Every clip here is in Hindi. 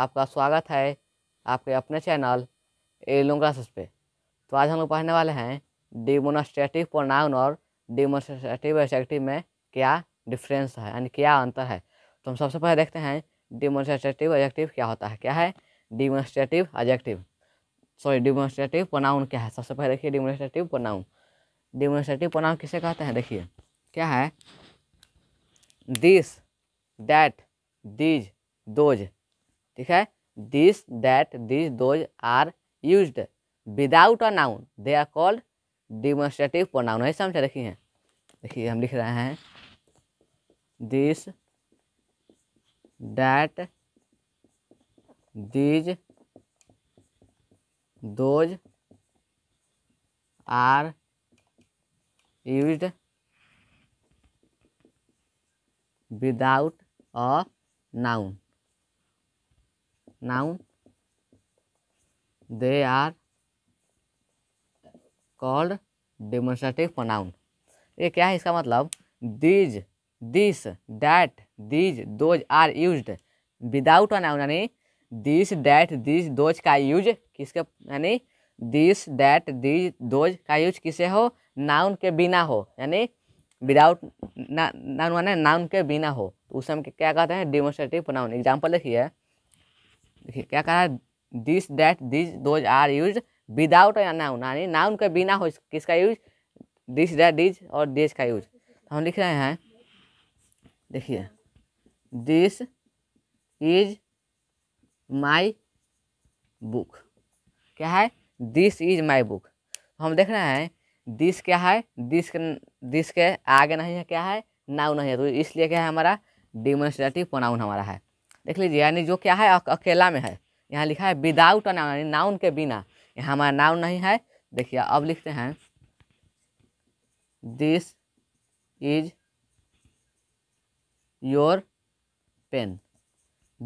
आपका स्वागत है आपके अपने चैनल एलोंग्रासिस पे तो आज हम लोग पढ़ने वाले हैं डिमोनस्ट्रेटिव प्रोनाउन और डिमोनस्ट्रेटिव एडजेक्टिव में क्या डिफरेंस है यानी क्या अंतर है तो हम सबसे पहले देखते हैं डिमोनस्ट्रेटिव एडजेक्टिव क्या होता है क्या है demonstrative adjective sorry demonstrative pronoun क्या है सबसे पहले देखिए डिमोनस्ट्रेटिव प्रोनाउन डिमोनस्ट्रेटिव प्रोनाउन किसे कहते हैं देखिए क्या है दिस डैट दीज दोज ठीक है this that this those are use without a noun they are called demonstrative pronoun ऐसा हम रखी हैं देखिए हम लिख रहे हैं this that these those are use without a noun noun they are called demonstrative pronoun ये क्या है इसका मतलब these this that these those are use without a noun यानी दिस डैट दिस दोज का यूज किसके यानी दिस डैट दिज दोज का यूज किसे हो नाउन के बिना हो यानी विदाउट नाउन माने नाउन के बिना हो उस समय क्या कहते हैं डेमोस्ट्रेटिव प्रोनाउन एग्जाम्पल देखिए देखिए क्या कह रहा है this that this those are use without a noun यानी नाउन के बिना हो किसका यूज दिस दैट दिज और दिस का यूज तो हम लिख रहे हैं देखिए दिस इज माई बुक क्या है दिस इज माई बुक हम देख रहे हैं दिस क्या है दिस दिस के आगे नहीं है क्या है नाउन नहीं है तो इसलिए क्या है हमारा डिमोनस्ट्रेटिव प्रोनाउन हमारा है देख लीजिए यानी जो क्या है अकेला में है यहाँ लिखा है विदाउट अ नाउन यानी नाउन के बिना यहाँ हमारा नाउन नहीं है देखिए अब लिखते हैं this is your pen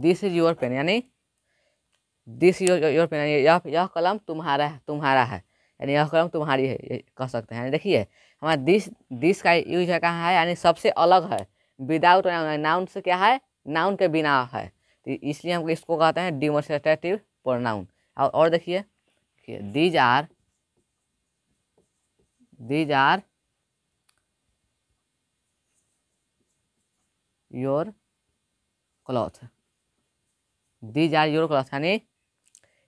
this is your pen यानी दिस योर योर पेन यानी यह यह कलम तुम्हारा है तुम्हारा है यानी यह कलम तुम्हारी है कह सकते हैं देखिए हमारा दिस दिस का यूज है कहाँ है यानी सबसे अलग है विदाउट नाउन से क्या है नाउन के बिना है तो इसलिए हम इसको कहते हैं डिमोस्ट्रेटिव प्रोनाउन और और देखिए these are these are your cloth these are your cloth यानी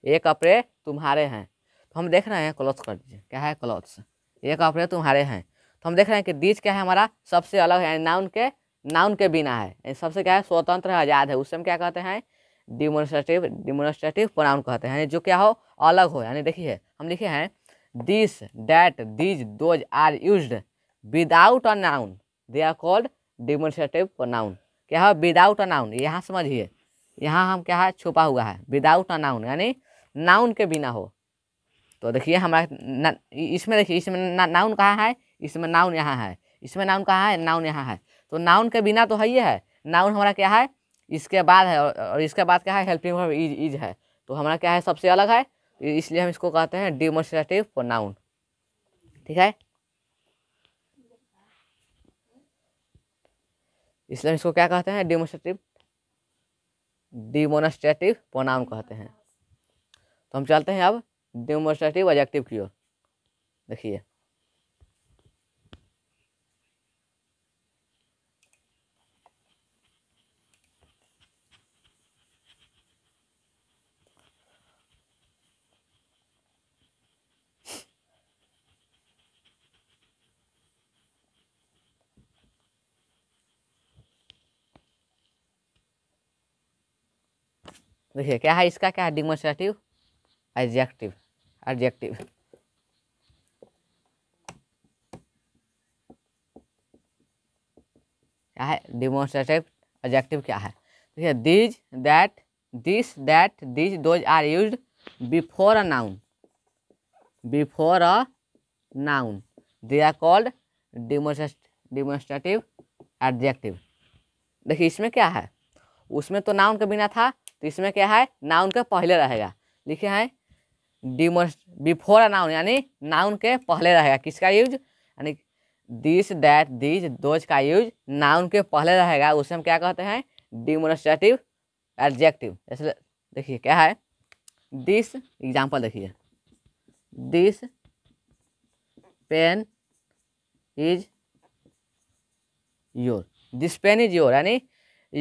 ये कपड़े तुम्हारे हैं तो हम देख रहे हैं क्लॉथ कर दीजिए क्या है क्लॉथ्स ये कपड़े तुम्हारे हैं तो हम देख रहे हैं कि दीज क्या है हमारा सबसे अलग है नाउन के नाउन के बिना है सबसे क्या है स्वतंत्र है आज़ाद है उससे हम क्या कहते हैं डिमोनिस्ट्रेटिव डिमोनिस्ट्रेटिव प्रोनाउन कहते हैं जो क्या हो अलग हो यानी देखिए हम लिखे हैं this that these those are use without a noun they are called demonstrative pronoun क्या है विदाउट अ नाउन यहाँ समझिए यहाँ हम क्या है छुपा हुआ है विदाउट अ नाउन यानी नाउन के बिना हो तो देखिए हमारा इसमें देखिए इसमें ना, नाउन कहाँ है इसमें नाउन यहाँ है इसमें नाउन कहाँ है नाउन यहाँ है तो नाउन के बिना तो है ही है नाउन हमारा क्या है इसके बाद है और इसके बाद क्या है हेल्पिंग वर्ब इज इज है तो हमारा क्या है सबसे अलग है तो इसलिए हम इसको कहते हैं डिमोस्ट्रेटिव नाउन ठीक है इसलिए इसको क्या कहते हैं डिमोस्ट्रेटिव डिमोनस्ट्रेटिव प्रोनाउन कहते हैं तो हम चलते हैं अब डिमोन्स्ट्रेटिव एडजेक्टिव की ओर देखिए देखिए क्या है इसका क्या है डिमोस्ट्रेटिव एडजेक्टिव एडजेक्टिव क्या है डिमोस्ट्रेटिव एडजेक्टिव क्या है देखिए these that this that these those are use before a noun before a noun they are called demonstrative adjective देखिए इसमें क्या है उसमें तो नाउन के बिना था तो इसमें क्या है नाउन के पहले रहेगा लिखे हैं डिमोन बिफोर अ नाउन यानी नाउन के पहले रहेगा किसका यूज यानी दिस दैट दिज दोज का यूज नाउन के पहले रहेगा उसे हम क्या कहते हैं डिमोनस्ट्रेटिव एडजेक्टिव जैसे देखिए क्या है दिस एग्जाम्पल देखिए this pen is your this pen is your यानी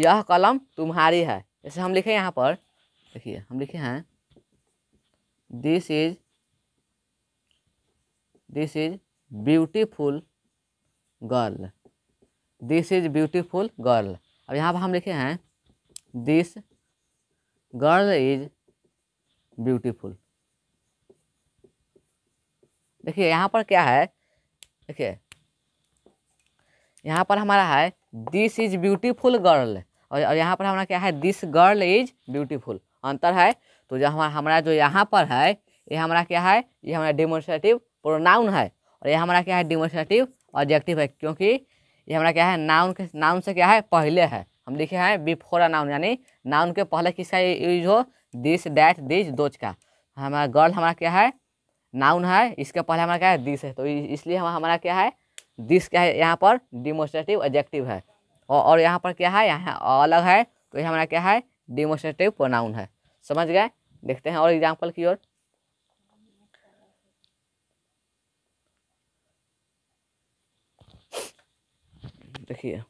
यह कलम तुम्हारी है जैसे हम लिखे यहाँ पर देखिए हम लिखे हैं this is this is beautiful girl this is beautiful girl अब यहाँ पर हम लिखे हैं दिस गर्ल इज ब्यूटीफुल देखिए यहाँ पर क्या है देखिए यहाँ पर हमारा है दिस इज ब्यूटीफुल गर्ल और और यहाँ पर हमारा क्या है दिस गर्ल इज ब्यूटीफुल अंतर है तो जो हमारा हमारा जो यहाँ पर है ये हमारा क्या है ये हमारा डेमोस्ट्रेटिव प्रोनाउन है और ये हमारा क्या है डेमोस्ट्रेटिव ऑब्जेक्टिव है क्योंकि ये हमारा क्या है नाउन के नाउन से क्या है पहले है हम लिखे हैं बिफोर अ नाउन यानी नाउन के पहले किसका यूज हो दिस डैट दिस दोज का हमारा गर्ल हमारा क्या है नाउन है इसके पहले हमारा क्या है दिस है तो इसलिए हमारा क्या है दिस क्या है यहाँ पर डिमोस्ट्रेटिव एडजेक्टिव है और यहाँ पर क्या है यहाँ अलग है तो ये हमारा क्या है डिमोस्ट्रेटिव प्रोनाउन है समझ गए देखते हैं और एग्जाम्पल की ओर देखिए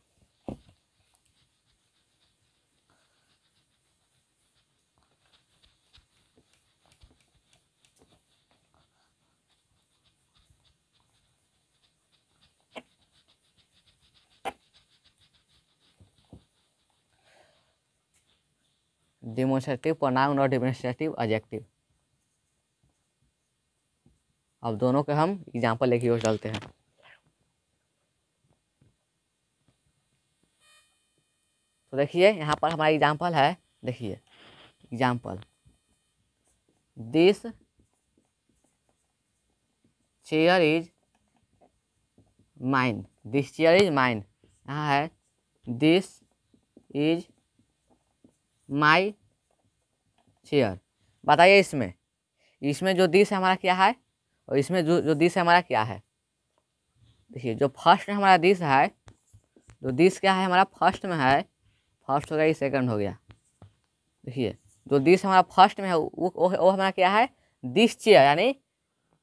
डेमोन्स्ट्रेटिव प्रोनाउन और डेमोन्स्ट्रेटिव एडजेक्टिव अब दोनों के हम एग्जाम्पल लेके यूज डालते हैं तो देखिए यहाँ पर हमारा एग्जाम्पल है देखिए example this chair is mine this chair is mine यहाँ है दिस इज माई चेयर बताइए इसमें इसमें जो दिस है हमारा क्या है और इसमें जो जो दिस है हमारा क्या है देखिए जो फर्स्ट में हमारा दिस है जो दिस क्या है हमारा फर्स्ट में है फर्स्ट हो गया ये सेकंड हो गया देखिए जो दिस हमारा फर्स्ट में है वो वो हमारा क्या है दिस चेयर यानी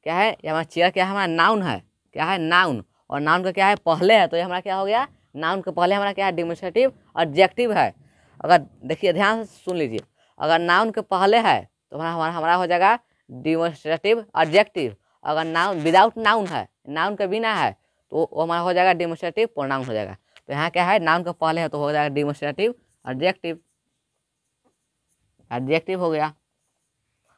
क्या है ये हमारा चेयर क्या है हमारा नाउन है क्या है नाउन और नाउन का क्या है पहले है तो ये हमारा क्या हो गया नाउन का पहले हमारा क्या है डिमोस्ट्रेटिव ऑब्जेक्टिव है अगर देखिए ध्यान से सुन लीजिए अगर नाउन के पहले है तो हमारा हमारा हो जाएगा डिमोस्ट्रेटिव ऑब्जेक्टिव अगर नाउन विदाउट नाउन है नाउन के बिना है तो वो हमारा हो जाएगा डिमोस्ट्रेटिव प्रोनाउन हो जाएगा तो यहाँ क्या है नाउन के पहले है तो हो जाएगा डिमोस्ट्रेटिव ऑब्जेक्टिव ऑब्जेक्टिव हो गया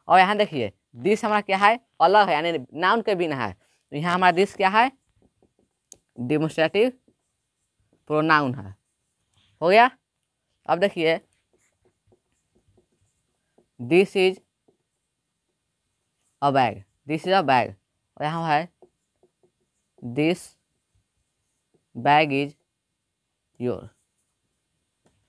और यहाँ देखिए दिस हमारा क्या है अलग है यानी नाउन के बिना है तो यहाँ हमारा दिस क्या है डिमोस्ट्रेटिव प्रोनाउन है हो गया अब देखिए this is a bag this is a bag और यहाँ है this bag is your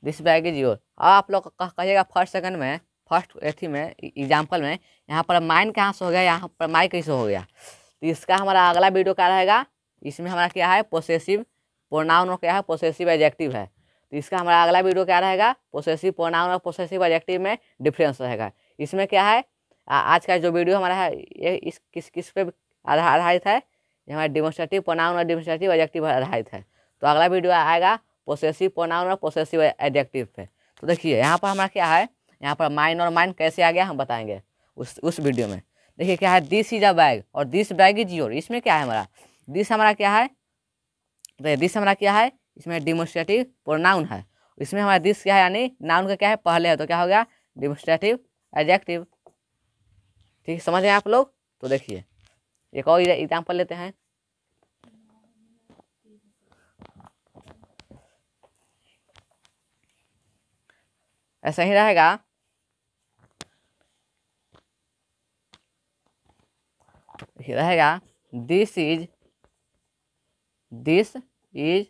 this bag is your अब आप लोग कहिएगा फर्स्ट सेकंड में फर्स्ट एथी में एग्जाम्पल में यहाँ पर माइंड कहाँ से हो गया यहाँ पर माइ कैसे हो गया तो इसका हमारा अगला वीडियो क्या रहेगा इसमें हमारा क्या है पोसेसिव प्रोनाउन क्या है पोसेसिव एजेक्टिव है तो इसका हमारा अगला वीडियो क्या रहेगा प्रोसेसिव प्रोनाउन और प्रोसेसिव एडजेक्टिव में डिफरेंस रहेगा इसमें क्या है आ, आज का जो वीडियो हमारा है ये इस किस किस पे आधारित है ये हमारा डिमोस्ट्रेटिव प्रोनाउन और डिमोस्ट्रेटिव एडजेक्टिव आधारित है तो अगला वीडियो आएगा प्रोसेसिव प्रोनाउन और प्रोसेसिव एडजेक्टिव पे तो देखिए यहाँ पर हमारा क्या है यहाँ पर माइन और माइन कैसे आ गया हम बताएंगे उस उस वीडियो में देखिए क्या है दिस इज अ बैग और दिस बैग इज योर इसमें क्या है हमारा दिस हमारा क्या है दिस हमारा क्या है इसमें डिमोस्ट्रेटिव प्रोनाउन है इसमें हमारा दिस क्या है यानी नाउन का क्या है पहले है तो क्या हो गया डिमोस्ट्रेटिव एडजेक्टिव ठीक समझ गए आप लोग तो देखिए एक और एग्जाम्पल लेते हैं ऐसा ही रहेगा रहेगा this is this is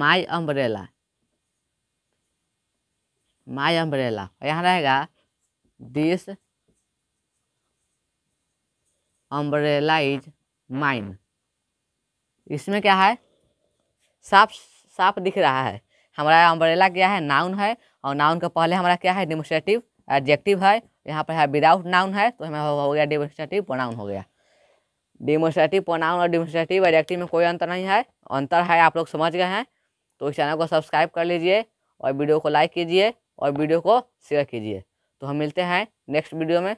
my umbrella my umbrella यहाँ रहेगा दिस अम्ब्रेला इज माइन इसमें क्या है साफ साफ दिख रहा है हमारा अम्ब्रेला क्या है नाउन है और नाउन का पहले हमारा क्या है डिमोस्ट्रेटिव एडजेक्टिव है यहाँ पर है विदाउट नाउन है तो हमें हो गया डिमोस्ट्रेटिव प्रोनाउन हो गया डिमोस्ट्रेटिव प्रोनाउन और डिमोस्ट्रेटिव एडजेक्टिव में कोई अंतर नहीं है अंतर है आप लोग समझ गए हैं तो इस चैनल को सब्सक्राइब कर लीजिए और वीडियो को लाइक कीजिए और वीडियो को शेयर कीजिए तो हम मिलते हैं नेक्स्ट वीडियो में